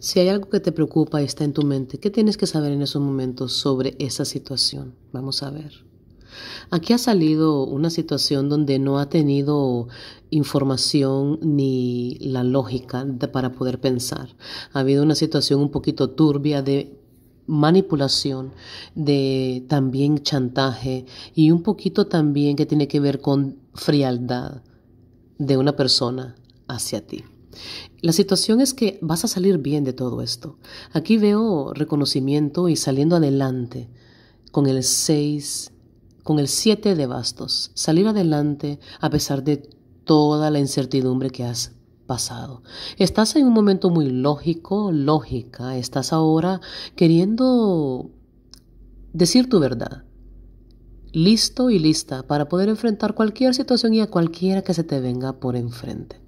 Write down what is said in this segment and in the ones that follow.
Si hay algo que te preocupa y está en tu mente, ¿qué tienes que saber en esos momentos sobre esa situación? Vamos a ver. Aquí ha salido una situación donde no ha tenido información ni la lógica para poder pensar. Ha habido una situación un poquito turbia de manipulación, de también chantaje y un poquito también que tiene que ver con frialdad de una persona hacia ti. La situación es que vas a salir bien de todo esto. Aquí veo reconocimiento y saliendo adelante con el 6, con el 7 de bastos. Salir adelante a pesar de toda la incertidumbre que has pasado. Estás en un momento muy lógico, lógica. Estás ahora queriendo decir tu verdad. Listo y lista para poder enfrentar cualquier situación y a cualquiera que se te venga por enfrente.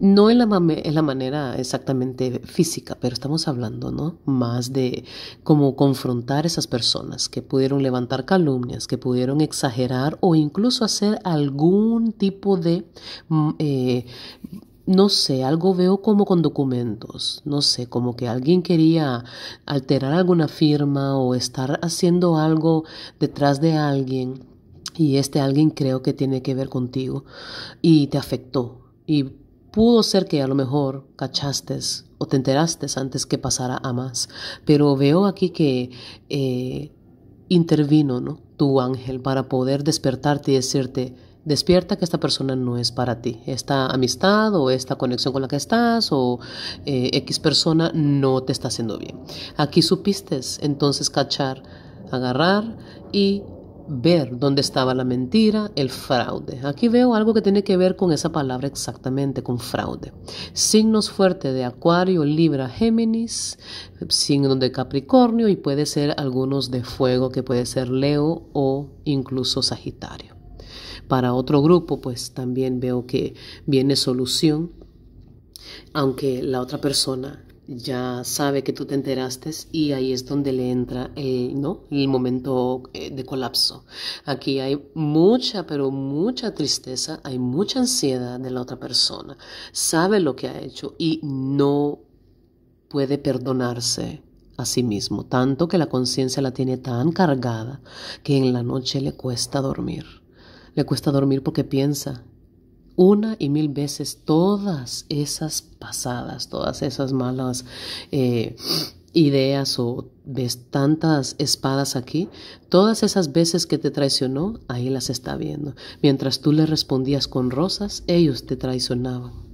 No en la, en la manera exactamente física, pero estamos hablando ¿no? más de cómo confrontar esas personas que pudieron levantar calumnias, que pudieron exagerar o incluso hacer algún tipo de... Mm, eh, no sé, algo veo como con documentos, no sé, como que alguien quería alterar alguna firma o estar haciendo algo detrás de alguien y este alguien creo que tiene que ver contigo y te afectó y Pudo ser que a lo mejor cachaste o te enteraste antes que pasara a más, pero veo aquí que eh, intervino tu ángel para poder despertarte y decirte, despierta que esta persona no es para ti, esta amistad o esta conexión con la que estás o eh, X persona no te está haciendo bien. Aquí supiste entonces cachar, agarrar y ver dónde estaba la mentira, el fraude. Aquí veo algo que tiene que ver con esa palabra exactamente, con fraude. Signos fuertes de Acuario, Libra, Géminis, signo de Capricornio y puede ser algunos de fuego, que puede ser Leo o incluso Sagitario. Para otro grupo, pues también veo que viene solución, aunque la otra persona ya sabe que tú te enteraste y ahí es donde le entra eh, ¿no? el momento eh, de colapso. Aquí hay mucha, pero mucha tristeza, hay mucha ansiedad de la otra persona. Sabe lo que ha hecho y no puede perdonarse a sí mismo, tanto que la conciencia la tiene tan cargada que en la noche le cuesta dormir. Le cuesta dormir porque piensa una y mil veces todas esas pasadas, todas esas malas eh, ideas o ves tantas espadas aquí, todas esas veces que te traicionó, ahí las está viendo. Mientras tú le respondías con rosas, ellos te traicionaban.